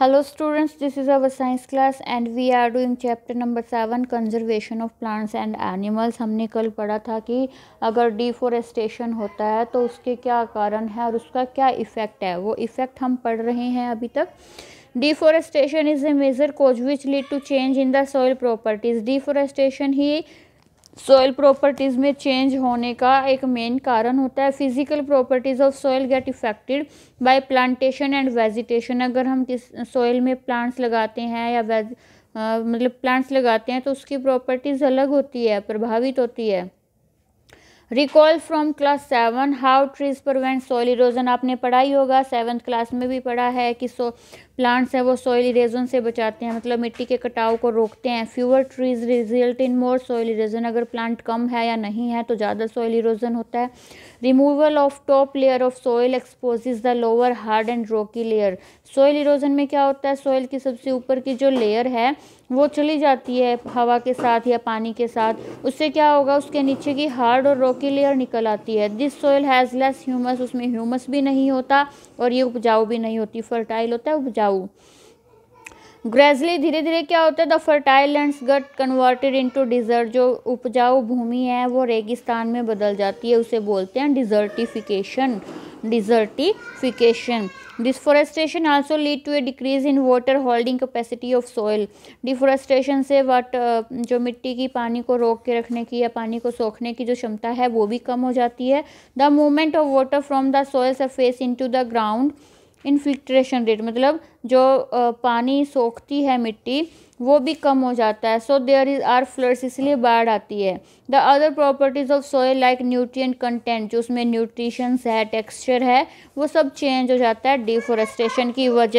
hello students this is our science class and we are doing chapter number seven conservation of plants and animals हमने कल पढ़ा था कि अगर deforestation होता है तो उसके क्या कारण है और उसका क्या इफ़ेक्ट है वो इफ़ेक्ट हम पढ़ रहे हैं अभी तक deforestation is a major cause which lead to change in the soil properties deforestation ही सोयल प्रॉपर्टीज़ में चेंज होने का एक मेन कारण होता है physical properties of soil get affected by plantation and vegetation अगर हम किस सॉयल में प्लांट्स लगाते हैं या वेज मतलब प्लांट्स लगाते हैं तो उसकी प्रॉपर्टीज़ अलग होती है प्रभावित होती है recall from class seven how trees prevent soil erosion आपने पढ़ा ही होगा सेवन्थ क्लास में भी पढ़ा है कि सो प्लांट्स हैं वो सॉइल इरेजन से बचाते हैं मतलब मिट्टी के कटाव को रोकते हैं fewer trees result in more soil erosion अगर प्लांट कम है या नहीं है तो ज़्यादा सॉइल इरोजन होता है removal of top layer of soil expose the lower hard and rocky layer soil erosion में क्या होता है सॉइल की सबसे ऊपर की जो लेयर है वो चली जाती है हवा के साथ या पानी के साथ उससे क्या होगा उसके नीचे की हार्ड और रॉकी लेयर निकल आती है this soil has less humus उसमें ह्यूमस भी नहीं होता और ये उपजाऊ भी नहीं होती फर्टाइल होता है उपजाऊ बताऊँ ग्रेजुअली धीरे धीरे क्या होता है the fertile lands get converted into desert जो उपजाऊ भूमि है वो रेगिस्तान में बदल जाती है उसे बोलते हैं desertification desertification deforestation also lead to a decrease in water holding capacity of soil deforestation से वाट जो मिट्टी की पानी को रोक के रखने की या पानी को सोखने की जो क्षमता है वो भी कम हो जाती है the movement of water from the soil surface into the ground infiltration rate मतलब जो पानी सोखती है मिट्टी वो भी कम हो जाता है so there is are floods इसलिए बाढ़ आती है the other properties of soil like nutrient content जो उसमें न्यूट्रिशंस है टेक्सचर है वो सब चेंज हो जाता है डिफोरेस्टेशन की वजह